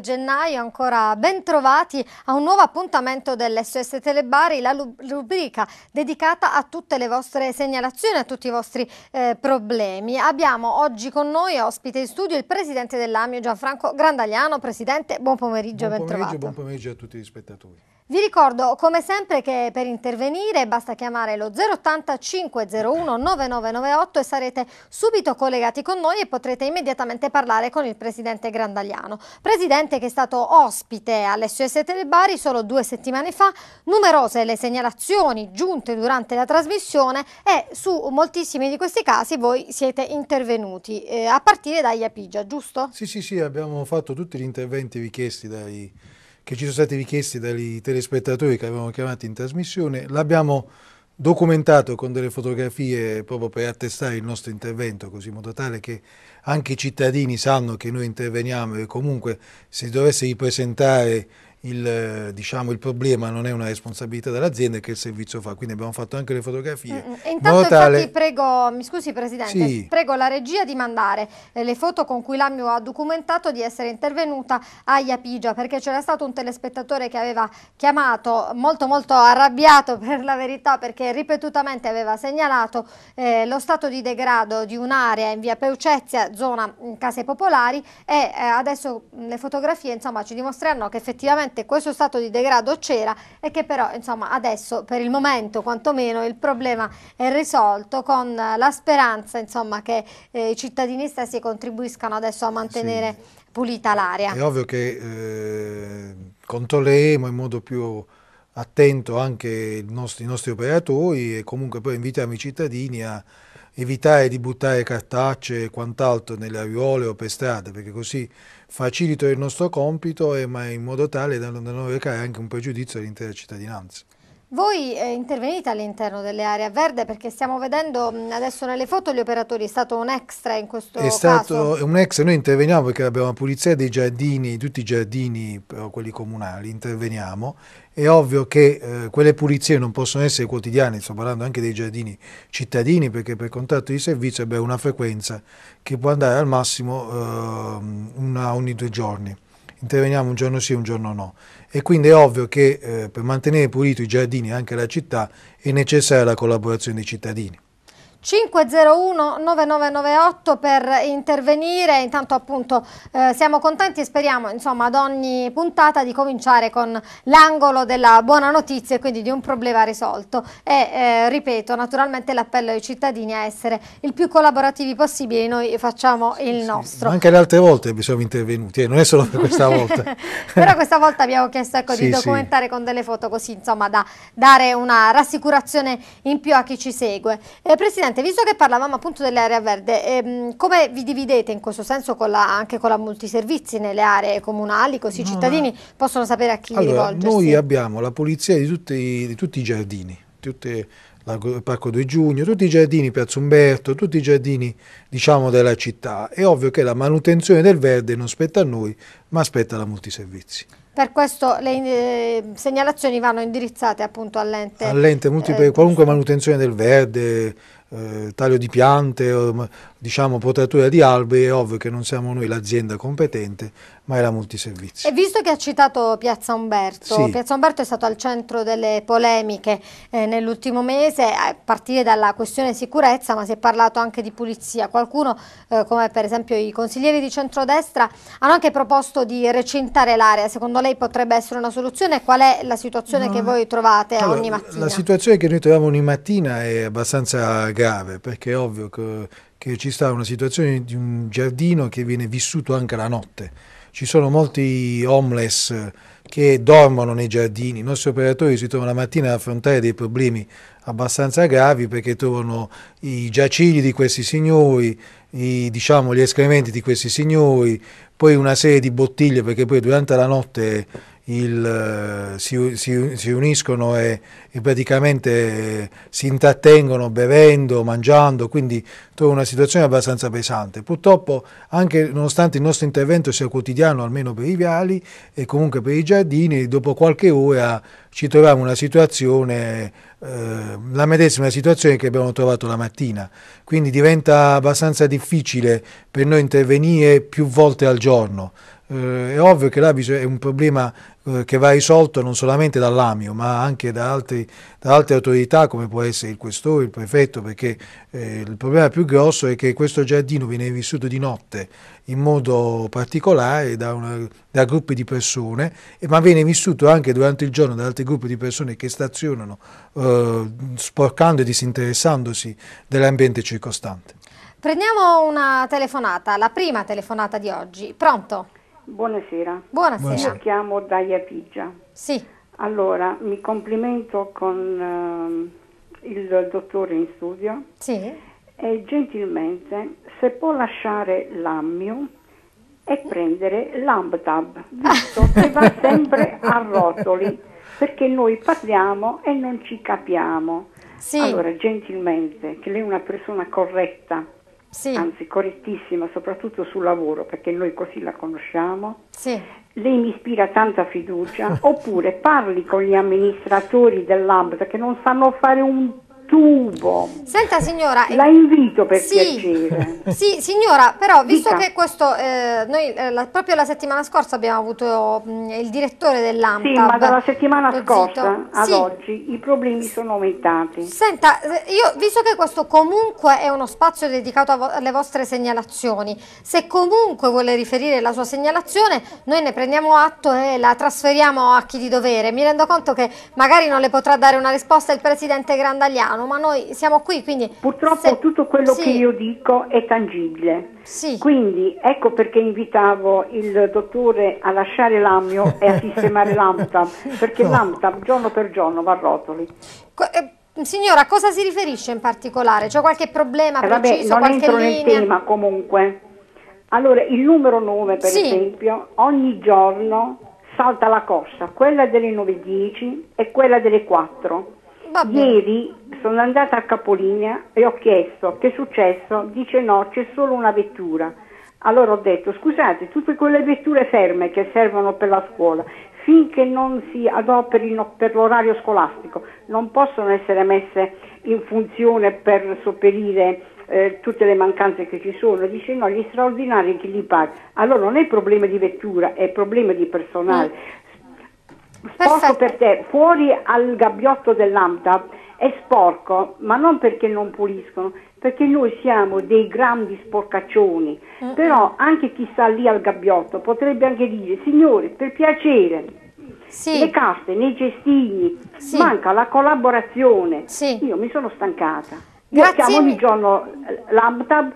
gennaio, ancora ben trovati a un nuovo appuntamento dell'SOS Telebari, la rubrica dedicata a tutte le vostre segnalazioni, a tutti i vostri eh, problemi. Abbiamo oggi con noi ospite in studio il presidente dell'AMIO Gianfranco Grandagliano. Presidente, buon pomeriggio, buon pomeriggio, ben trovato. Buon pomeriggio a tutti gli spettatori. Vi ricordo come sempre che per intervenire basta chiamare lo 080 501 9998 e sarete subito collegati con noi e potrete immediatamente parlare con il presidente Grandagliano. Presidente che è stato ospite all'SOS Telebari solo due settimane fa, numerose le segnalazioni giunte durante la trasmissione e su moltissimi di questi casi voi siete intervenuti, eh, a partire da Iapigia, giusto? Sì, sì, sì, abbiamo fatto tutti gli interventi richiesti dai che ci sono stati richiesti dai telespettatori che avevamo chiamato in trasmissione, l'abbiamo documentato con delle fotografie proprio per attestare il nostro intervento, così in modo tale che anche i cittadini sanno che noi interveniamo e comunque se dovesse ripresentare il, eh, diciamo, il, problema non è una responsabilità dell'azienda che il servizio fa, quindi abbiamo fatto anche le fotografie. Mm, mm. e intanto tale... infatti prego, mi scusi Presidente, sì. prego la regia di mandare eh, le foto con cui l'AMIO ha documentato di essere intervenuta a Iapigia, perché c'era stato un telespettatore che aveva chiamato molto molto arrabbiato per la verità, perché ripetutamente aveva segnalato eh, lo stato di degrado di un'area in via Peucezia, zona mm, case popolari, e eh, adesso le fotografie insomma, ci dimostreranno che effettivamente sicuramente questo stato di degrado c'era e che però insomma adesso per il momento quantomeno il problema è risolto con la speranza insomma che eh, i cittadini stessi contribuiscano adesso a mantenere sì. pulita l'aria. È ovvio che eh, controlleremo in modo più attento anche nostri, i nostri operatori e comunque poi invitiamo i cittadini a evitare di buttare cartacce e quant'altro nelle aiuole o per strada, perché così facilito il nostro compito, ma in modo tale da non recare anche un pregiudizio all'intera cittadinanza. Voi eh, intervenite all'interno delle aree verde perché stiamo vedendo mh, mm, adesso nelle foto gli operatori, è stato un extra in questo è caso? È stato un extra, noi interveniamo perché abbiamo la pulizia dei giardini, tutti i giardini, però, quelli comunali, interveniamo. È ovvio che eh, quelle pulizie non possono essere quotidiane, sto parlando anche dei giardini cittadini perché per contratto di servizio abbiamo una frequenza che può andare al massimo eh, una ogni due giorni interveniamo un giorno sì e un giorno no. E quindi è ovvio che eh, per mantenere pulito i giardini e anche la città è necessaria la collaborazione dei cittadini. 501-9998 per intervenire, intanto appunto eh, siamo contenti e speriamo insomma ad ogni puntata di cominciare con l'angolo della buona notizia e quindi di un problema risolto e eh, ripeto naturalmente l'appello ai cittadini a essere il più collaborativi possibili, noi facciamo il nostro. Ma anche le altre volte vi siamo intervenuti, eh, non è solo per questa volta. Però questa volta abbiamo chiesto ecco, sì, di documentare con delle foto così insomma da dare una rassicurazione in più a chi ci segue. Eh, Presidente, Presidente, visto che parlavamo appunto dell'area verde, ehm, come vi dividete in questo senso con la, anche con la multiservizi nelle aree comunali, così i cittadini no. possono sapere a chi allora, rivolgersi? Noi abbiamo la polizia di tutti, di tutti i giardini, tutte, la, il Parco 2 Giugno, tutti i giardini Piazza Umberto, tutti i giardini diciamo, della città. È ovvio che la manutenzione del verde non spetta a noi, ma spetta alla multiservizi. Per questo le eh, segnalazioni vanno indirizzate appunto all'ente. All'ente, eh, qualunque manutenzione del verde, eh, taglio di piante, diciamo potatura di alberi, è ovvio che non siamo noi l'azienda competente, ma è la multiservizio. E visto che ha citato Piazza Umberto, sì. Piazza Umberto è stato al centro delle polemiche eh, nell'ultimo mese, a partire dalla questione sicurezza, ma si è parlato anche di pulizia. Qualcuno, eh, come per esempio i consiglieri di centrodestra, hanno anche proposto di recintare l'area. Secondo lei potrebbe essere una soluzione? Qual è la situazione no. che eh, voi trovate allora, ogni mattina? La situazione che noi troviamo ogni mattina è abbastanza grave, perché è ovvio che, che ci sta una situazione di un giardino che viene vissuto anche la notte. Ci sono molti homeless che dormono nei giardini. I nostri operatori si trovano la mattina ad affrontare dei problemi abbastanza gravi perché trovano i giacigli di questi signori, i, diciamo, gli escrementi di questi signori, poi una serie di bottiglie perché poi durante la notte il, si, si, si, uniscono e, e, praticamente eh, si intrattengono bevendo, mangiando, quindi trovo una situazione abbastanza pesante. Purtroppo anche nonostante il nostro intervento sia quotidiano, almeno per i viali e comunque per i giardini, dopo qualche ora ci troviamo in una situazione, eh, la medesima situazione che abbiamo trovato la mattina, quindi diventa abbastanza difficile per noi intervenire più volte al giorno eh, è ovvio che l'abice è un problema eh, che va risolto non solamente dall'AMIO, ma anche da, altri, da, altre autorità come può essere il questore, il prefetto, perché eh, il problema più grosso è che questo giardino viene vissuto di notte in modo particolare da, una, da gruppi di persone, ma viene vissuto anche durante il giorno da altri gruppi di persone che stazionano eh, sporcando e disinteressandosi dell'ambiente circostante. Prendiamo una telefonata, la prima telefonata di oggi. Pronto? Buonasera. Buonasera. Buonasera. Io chiamo Daia Pigia. Sì. Allora, mi complimento con uh, il dottore in studio. Sì. E gentilmente, se può lasciare l'ammio e prendere l'ambtab, visto che va sempre a rotoli, perché noi parliamo e non ci capiamo. Sì. Allora, gentilmente, che lei è una persona corretta sì. anzi correttissima, soprattutto sul lavoro, perché noi così la conosciamo. Sì. Lei mi ispira tanta fiducia, oppure parli con gli amministratori dell'AMBS che non sanno fare un tubo. Senta signora, la eh, invito per sì, piacere. Sì, signora, però visto Dica. che questo eh, noi eh, la, proprio la settimana scorsa abbiamo avuto mh, mm, il direttore dell'AMPA. Sì, ma dalla settimana scorsa ad sì. oggi i problemi sono aumentati. Senta, eh, io visto che questo comunque è uno spazio dedicato vo alle vostre segnalazioni, se comunque vuole riferire la sua segnalazione, noi ne prendiamo atto e la trasferiamo a chi di dovere. Mi rendo conto che magari non le potrà dare una risposta il presidente Grandagliano lontano, ma noi siamo qui, quindi... Purtroppo se... tutto quello sì. che io dico è tangibile. Sì. Quindi ecco perché invitavo il dottore a lasciare l'AMIO e a sistemare l'AMTAP, perché no. l'AMTAP giorno per giorno va a rotoli. Co eh, signora, a cosa si riferisce in particolare? C'è qualche problema eh, vabbè, preciso, non entro linea? nel tema comunque. Allora, il numero 9 per sì. esempio, ogni giorno salta la corsa, quella delle 9.10 e quella delle 4. Vabbè. Ieri sono andata a Capolinea e ho chiesto che è successo, dice no, c'è solo una vettura. Allora ho detto scusate, tutte quelle vetture ferme che servono per la scuola, finché non si adoperino per l'orario scolastico, non possono essere messe in funzione per sopperire eh, tutte le mancanze che ci sono. Dice no, gli straordinari chi li paga? Allora non è problema di vettura, è problema di personale. Mm sporco per te, fuori al gabbiotto dell'AMTA è sporco, ma non perché non puliscono, perché noi siamo dei grandi sporcaccioni, mm-hmm. però anche chi sta lì al gabbiotto potrebbe anche dire, signore, per piacere, sì. le carte nei cestini, sì. manca la collaborazione, sì. io mi sono stancata. Io chiamo ogni giorno l'AMTAB,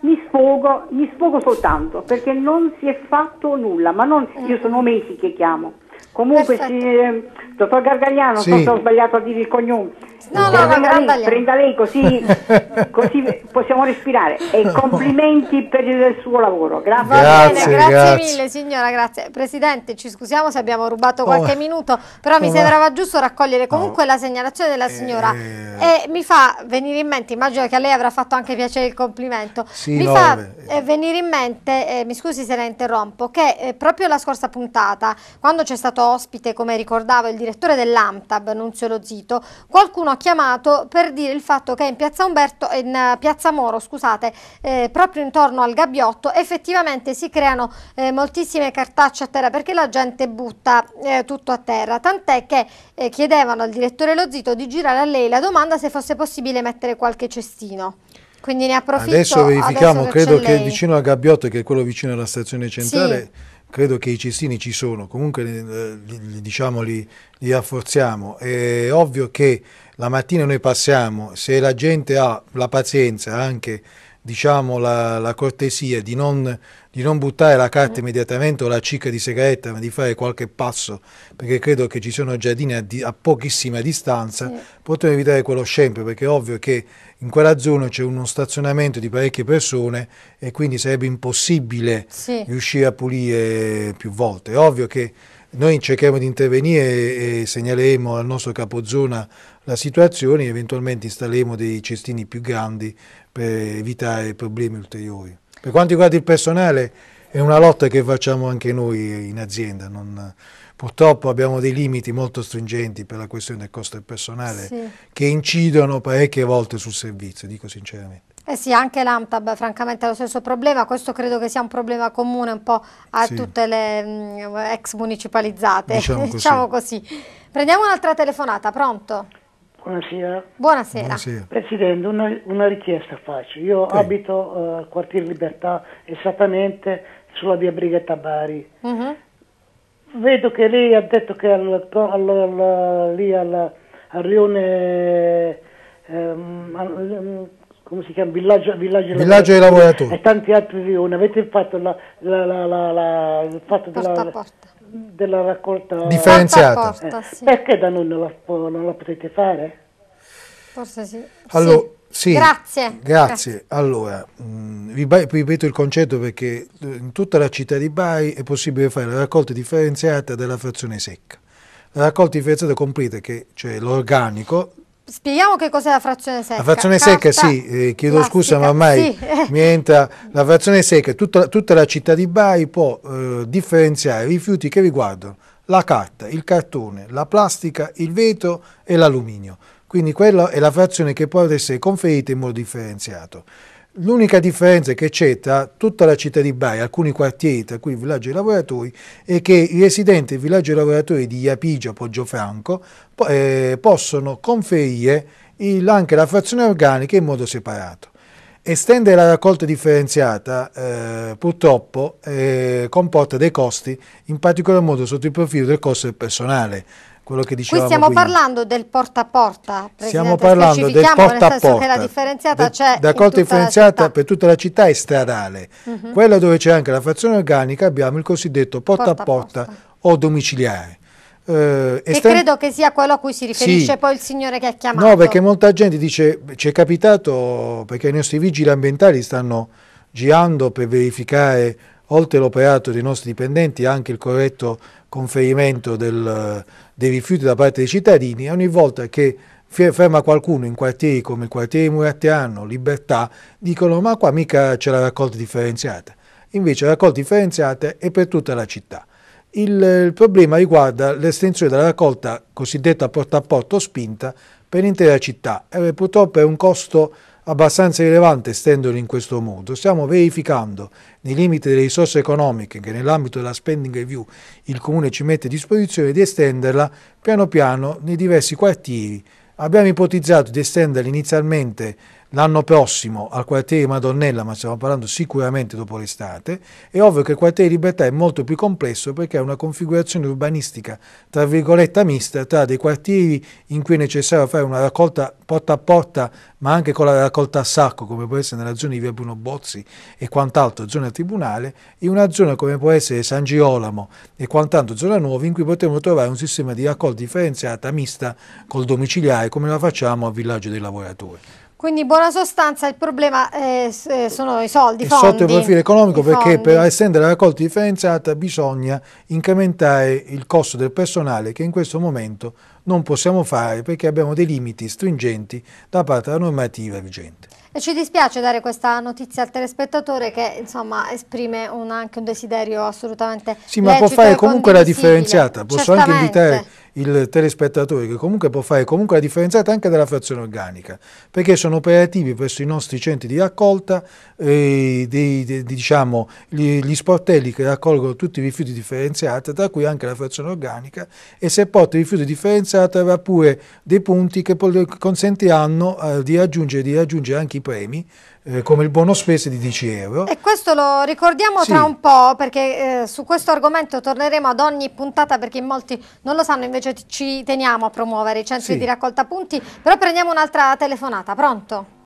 mi sfogo, mi sfogo soltanto perché non si è fatto nulla, ma non, io sono mm. mesi che chiamo. Comunque, sì, eh, dottor Gargagliano, sì. forse ho sbagliato a dire il cognome. No, no, no lei, prenda lei così, così, possiamo respirare. E complimenti per il suo lavoro. Grazie. Grazie, bene, grazie, grazie, mille signora, grazie. Presidente, ci scusiamo se abbiamo rubato qualche oh, minuto, però oh, mi sembrava giusto raccogliere comunque oh, la segnalazione della eh. signora. Eh, e mi fa venire in mente, immagino che a lei avrà fatto anche piacere il complimento, sì, mi no, fa eh, venire in mente, eh, mi scusi se la interrompo, che eh, proprio la scorsa puntata, quando c'è stato ospite, come ricordavo, il direttore dell'AMTAB, Nunzio Lo Zito, qualcuno ha chiamato per dire il fatto che in piazza, Umberto, in eh, piazza Moro, scusate, eh, proprio intorno al gabbiotto, effettivamente si creano eh, moltissime cartacce a terra perché la gente butta eh, tutto a terra, tant'è che eh, chiedevano al direttore Lo Zito di girare a lei la domanda se fosse possibile mettere qualche cestino quindi ne approfitto. Adesso verifichiamo, adesso che credo che vicino al Gabbiotto, che è quello vicino alla stazione centrale, sì credo che i cestini ci sono, comunque eh, li, diciamo, li, li rafforziamo. È ovvio che la mattina noi passiamo, se la gente ha la pazienza, anche diciamo, la, la, cortesia di non, di non, buttare la carta immediatamente o la cicca di sigaretta, ma di fare qualche passo, perché credo che ci sono giardini a, di, a pochissima distanza, sì. potremmo evitare quello scempio, perché è ovvio che in quella zona c'è uno stazionamento di parecchie persone e quindi sarebbe impossibile sì. riuscire a pulire più volte. È ovvio che noi cercheremo di intervenire e segnaleremo al nostro capozona la situazione, eventualmente installeremo dei cestini più grandi per evitare problemi ulteriori. Per quanto riguarda il personale, è una lotta che facciamo anche noi in azienda. Non, purtroppo abbiamo dei limiti molto stringenti per la questione del costo del personale sì. che incidono parecchie volte sul servizio, dico sinceramente. Eh sì, anche l'AMTAB francamente ha lo stesso problema, questo credo che sia un problema comune un po' a sì. tutte le mh, mm, ex municipalizzate, diciamo, diciamo così. Prendiamo un'altra telefonata, pronto? Buonasera. Buonasera. Buonasera. Presidente, una, una, richiesta faccio. Io sì. abito al uh, eh, quartiere Libertà, esattamente sulla via Brighetta Bari. Uh-huh. Vedo che lei ha detto che al, al, al, lì al, rione, ehm, ehm, come si chiama, villaggio, villaggio, villaggio dei lavoratori e tanti altri rioni, avete fatto la, la, la, la il fatto porta della, porta. della, raccolta differenziata. Porta porta, sì. Eh, perché da noi non la, non la potete fare? Forse sì. Allora, sì. Sì, grazie. grazie. Allora, mm, vi ripeto il concetto perché eh, in tutta la città di Bari è possibile fare la raccolta differenziata della frazione secca. La raccolta differenziata completa, che cioè l'organico, Spieghiamo che cos'è la frazione secca. La frazione secca, sì, eh, chiedo classica, scusa ma ormai sì. mi entra. La frazione secca, tutta, tutta la città di Bari può eh, differenziare rifiuti che riguardano la carta, il cartone, la plastica, il vetro e l'alluminio. Quindi quella è la frazione che può essere conferita in modo differenziato. L'unica differenza che c'è tra tutta la città di Bari, alcuni quartieri, tra cui il villaggio dei lavoratori, è che i residenti del villaggio dei lavoratori di Iapigia, Poggiofranco, eh, possono conferire il, anche la frazione organica in modo separato. Estendere la raccolta differenziata eh, purtroppo eh, comporta dei costi, in particolar modo sotto il profilo del costo del personale quello che dicevamo Qui stiamo prima. parlando del porta a porta, Stiamo parlando del porta a porta. che la differenziata c'è Raccolta differenziata per tutta la città è stradale. Mm -hmm. Quella dove c'è anche la frazione organica abbiamo il cosiddetto porta, a porta, o domiciliare. Eh, e credo che sia quello a cui si riferisce sì. poi il signore che ha chiamato. No, perché molta gente dice, ci è capitato, perché i nostri vigili ambientali stanno girando per verificare, oltre l'operato dei nostri dipendenti, anche il corretto conferimento del, dei rifiuti da parte dei cittadini e ogni volta che ferma qualcuno in quartieri come il quartiere Muratiano, Libertà, dicono ma qua mica c'è la raccolta differenziata. Invece la raccolta differenziata è per tutta la città. Il, il problema riguarda l'estensione della raccolta cosiddetta porta a porto spinta per l'intera città e eh, purtroppo è un costo abbastanza rilevante estendere in questo modo. Stiamo verificando, nei limiti delle risorse economiche che nell'ambito della spending review il Comune ci mette a disposizione, di estenderla piano piano nei diversi quartieri. Abbiamo ipotizzato di estenderla inizialmente l'anno prossimo al quartiere di Madonnella, ma stiamo parlando sicuramente dopo l'estate, è ovvio che il quartiere di Libertà è molto più complesso perché ha una configurazione urbanistica, tra virgolette, mista tra dei quartieri in cui è necessario fare una raccolta porta a porta, ma anche con la raccolta a sacco, come può essere nella zona di Via Bruno Bozzi e quant'altro, zona tribunale, e una zona come può essere San Girolamo e quant'altro, zona nuova, in cui potremo trovare un sistema di raccolta differenziata mista col domiciliare, come la facciamo a Villaggio dei Lavoratori. Quindi, buona sostanza, il problema è, eh, eh, sono i soldi. Fondi, sotto il profilo economico, perché fondi. per estendere la raccolta differenziata bisogna incrementare il costo del personale che in questo momento non possiamo fare perché abbiamo dei limiti stringenti da parte della normativa vigente. E ci dispiace dare questa notizia al telespettatore che insomma esprime un, anche un desiderio assolutamente. Sì, ma può fare comunque la differenziata, posso Certamente. anche invitare il telespettatore, che comunque può fare comunque la differenziata anche della frazione organica, perché sono operativi presso i nostri centri di raccolta eh, dei, de, diciamo, gli, gli, sportelli che raccolgono tutti i rifiuti differenziati, tra cui anche la frazione organica, e se porta i rifiuti differenziati avrà pure dei punti che consentiranno eh, di, raggiungere, di raggiungere anche i premi eh, come il buono spese di 10 euro. E questo lo ricordiamo sì. tra un po' perché eh, su questo argomento torneremo ad ogni puntata perché in molti non lo sanno, invece ci teniamo a promuovere i centri sì. di raccolta punti, però prendiamo un'altra telefonata, pronto?